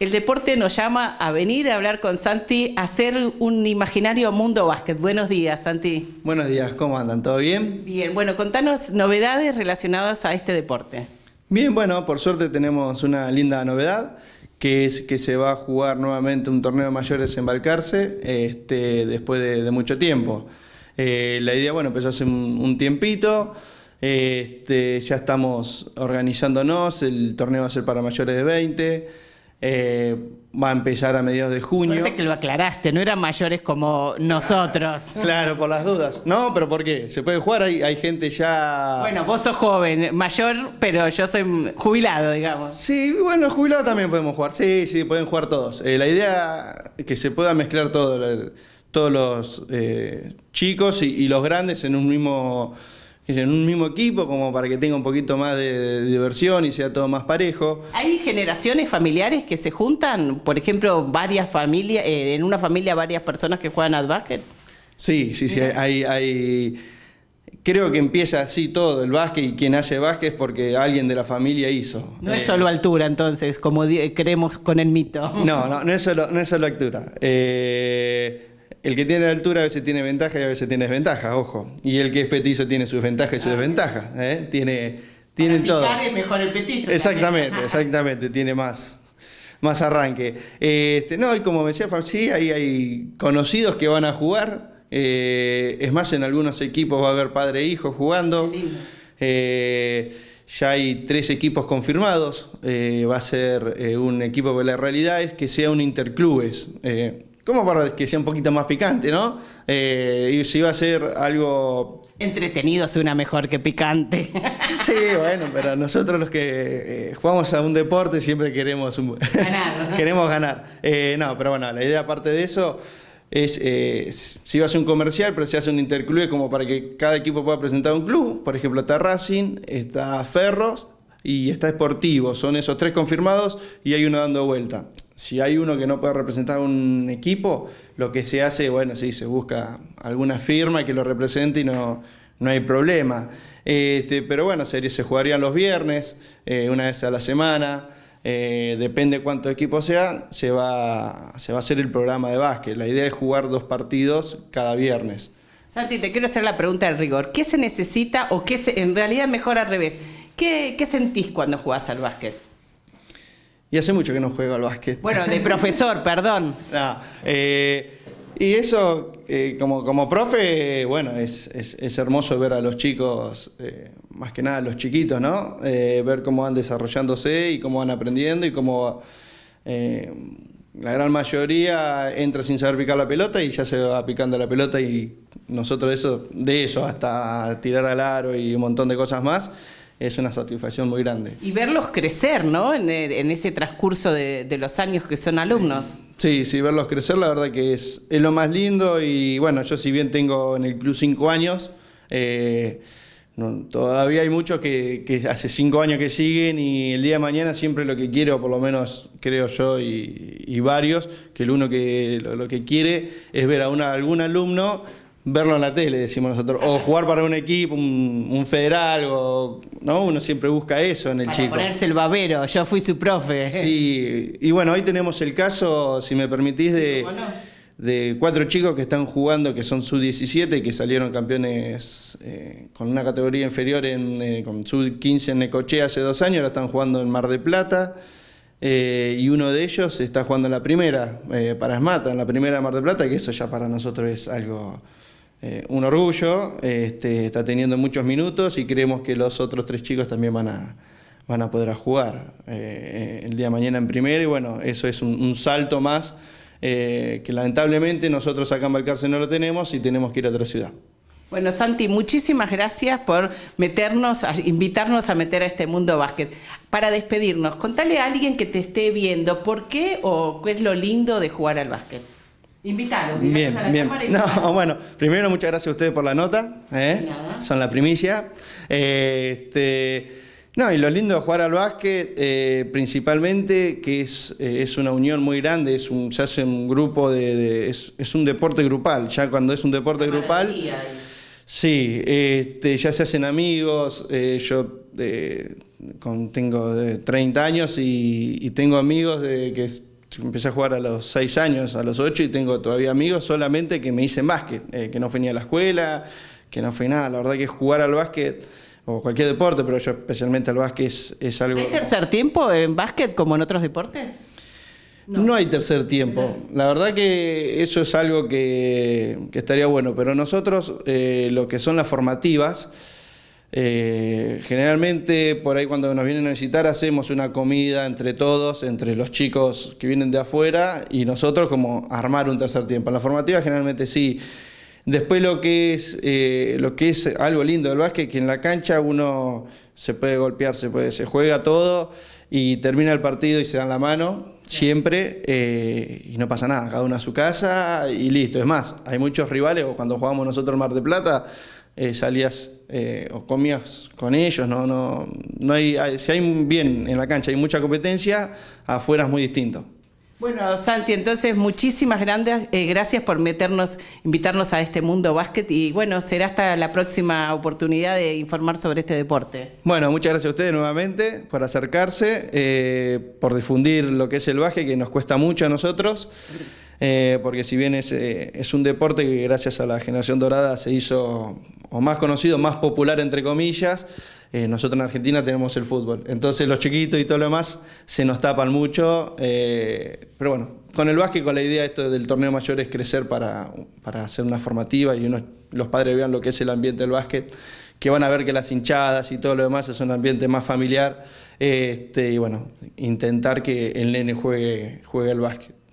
El deporte nos llama a venir a hablar con Santi, a hacer un imaginario mundo básquet. Buenos días, Santi. Buenos días, ¿cómo andan? ¿Todo bien? Bien, bueno, contanos novedades relacionadas a este deporte. Bien, bueno, por suerte tenemos una linda novedad, que es que se va a jugar nuevamente un torneo de mayores en Balcarce este, después de, mucho tiempo. Eh, la idea, bueno, empezó hace un, tiempito. Este, ya estamos organizándonos, el torneo va a ser para mayores de 20. Eh, va a empezar a mediados de junio. Suerte que lo aclaraste, no eran mayores como nosotros. Claro, por las dudas. No, pero ¿por qué? Se puede jugar, hay, gente ya... Bueno, vos sos joven, mayor, pero yo soy jubilado, digamos. Sí, bueno, jubilado también podemos jugar. Sí, sí, pueden jugar todos. Eh, la idea es que se pueda mezclar todos los eh, chicos y, los grandes en un mismo en un mismo equipo como para que tenga un poquito más de, diversión y sea todo más parejo. Hay generaciones familiares que se juntan, por ejemplo, varias familias, eh, en una familia varias personas que juegan al básquet. Sí, sí, sí, hay, hay, creo que empieza así todo el básquet y quien hace básquet es porque alguien de la familia hizo. No es eh, solo altura entonces, como creemos con el mito. No, no, no es solo, no es altura. Eh, el que tiene altura a veces tiene ventaja y a veces tiene desventaja, ojo. Y el que es petizo tiene sus ventajas y sus ah, desventajas. ¿eh? Tiene, Para todo. es mejor el petizo. Exactamente, exactamente, tiene más, más arranque. Este, no, y como decía sí, hay, hay conocidos que van a jugar. Eh, es más, en algunos equipos va a haber padre e hijo jugando. Eh, ya hay tres equipos confirmados. va a ser un equipo, pero la realidad es que sea un interclubes ¿Cómo para que sea un poquito más picante, ¿no? Eh, y si iba a ser algo... Entretenido suena mejor que picante. Sí, bueno, pero nosotros los que eh, jugamos a un deporte siempre queremos un... ganar. ¿no? queremos ganar. Eh, no, pero bueno, la idea aparte de eso es, si va a ser un comercial, pero si hace un interclube como para que cada equipo pueda presentar un club. Por ejemplo, está Racing, está Ferros y está Sportivo. Son esos tres confirmados y hay uno dando vuelta si hay uno que no puede representar un equipo, lo que se hace, bueno, sí, se busca alguna firma que lo represente y no, no hay problema. Este, pero bueno, se, se jugarían los viernes, eh, una vez a la semana. Eh, depende cuánto equipo sea, se va, se va a hacer el programa de básquet. La idea es jugar dos partidos cada viernes. Santi, te quiero hacer la pregunta del rigor. ¿Qué se necesita o qué se, en realidad mejor al revés? ¿Qué, qué sentís cuando jugás al básquet? Y hace mucho que no juego al básquet. Bueno, de profesor, perdón. Eh, y eso, eh, como, como profe, bueno, es, es, hermoso ver a los chicos, eh, más que nada a los chiquitos, ¿no? ver cómo van desarrollándose y cómo van aprendiendo y cómo la gran mayoría entra sin saber picar la pelota y ya se va picando la pelota y nosotros eso, de eso hasta tirar al aro y un montón de cosas más, es una satisfacción muy grande. Y verlos crecer, ¿no? En, eh, ese transcurso de, los años que son alumnos. Sí, sí, verlos crecer, la verdad que es, lo más lindo. Y bueno, yo si bien tengo en el club cinco años, eh, todavía hay muchos que, hace cinco años que siguen y el día de mañana siempre lo que quiero, por lo menos creo yo y, varios, que el uno que lo, que quiere es ver a una, algún alumno verlo en la tele, decimos nosotros, o jugar para un equipo, un, federal, ¿no? Uno siempre busca eso en el para chico. ponerse el babero, yo fui su profe. Sí, y bueno, hoy tenemos el caso, si me permitís, de, de cuatro chicos que están jugando, que son sub-17, que salieron campeones eh, con una categoría inferior, en, eh, con sub-15 en Necochea hace dos años, ahora están jugando en Mar de Plata. Eh, y uno de ellos está jugando en la primera, para Esmata, en la primera de Mar de Plata, que eso ya para nosotros es algo eh, un orgullo, este, está teniendo muchos minutos y creemos que los otros tres chicos también van a, van a poder jugar eh, el día mañana en primero y bueno, eso es un, salto más eh, que lamentablemente nosotros acá en Valcárcel no lo tenemos y tenemos que ir a otra ciudad. Bueno, Santi, muchísimas gracias por meternos, invitarnos a meter a este mundo básquet. Para despedirnos, contale a alguien que te esté viendo por qué o qué es lo lindo de jugar al básquet. Invitaros, bien, a la bien. no, bueno, primero muchas gracias a ustedes por la nota, ¿eh? son la primicia. Este, no, y lo lindo de jugar al básquet, eh, principalmente, que es, eh, es, una unión muy grande, es un, se hace un grupo de... es, un deporte grupal, ya cuando es un deporte grupal... Sí, este, ya se hacen amigos, yo tengo 30 años y, y tengo amigos de, que empecé a jugar a los 6 años, a los 8 y tengo todavía amigos solamente que me dicen básquet, eh, que no fui a la escuela, que no fui nada. La verdad que jugar al básquet o cualquier deporte, pero yo especialmente al básquet es, es algo... ¿Hay tercer tiempo en básquet como en otros deportes? No. hay tercer tiempo. La verdad que eso es algo que, estaría bueno, pero nosotros eh, lo que son las formativas... Eh, generalmente por ahí cuando nos vienen a visitar hacemos una comida entre todos, entre los chicos que vienen de afuera y nosotros como armar un tercer tiempo. En la formativa generalmente sí. Después lo que es eh, lo que es algo lindo del básquet, que en la cancha uno se puede golpear, se juega todo y termina el partido y se dan la mano siempre eh, y no pasa nada, cada uno a su casa y listo. Es más, hay muchos rivales, o cuando jugamos nosotros en Mar de Plata, eh, salías eh, o comías con ellos. No, no, no hay, si hay bien en la cancha, hay mucha competencia, afuera es muy distinto. Bueno, Santi, entonces muchísimas grandes, eh, gracias por meternos, invitarnos a este mundo básquet y bueno, será hasta la próxima oportunidad de informar sobre este deporte. Bueno, muchas gracias a ustedes nuevamente por acercarse, por difundir lo que es el básquet, que nos cuesta mucho a nosotros. Eh, porque si bien es, eh, es, un deporte que gracias a la generación dorada se hizo o más conocido, más popular entre comillas, eh, nosotros en Argentina tenemos el fútbol. Entonces los chiquitos y todo lo demás se nos tapan mucho, pero bueno, con el básquet, con la idea esto del torneo mayor es crecer para, hacer una formativa y unos, los padres vean lo que es el ambiente del básquet, que van a ver que las hinchadas y todo lo demás es un ambiente más familiar, este, y bueno, intentar que el nene juegue, juegue al básquet.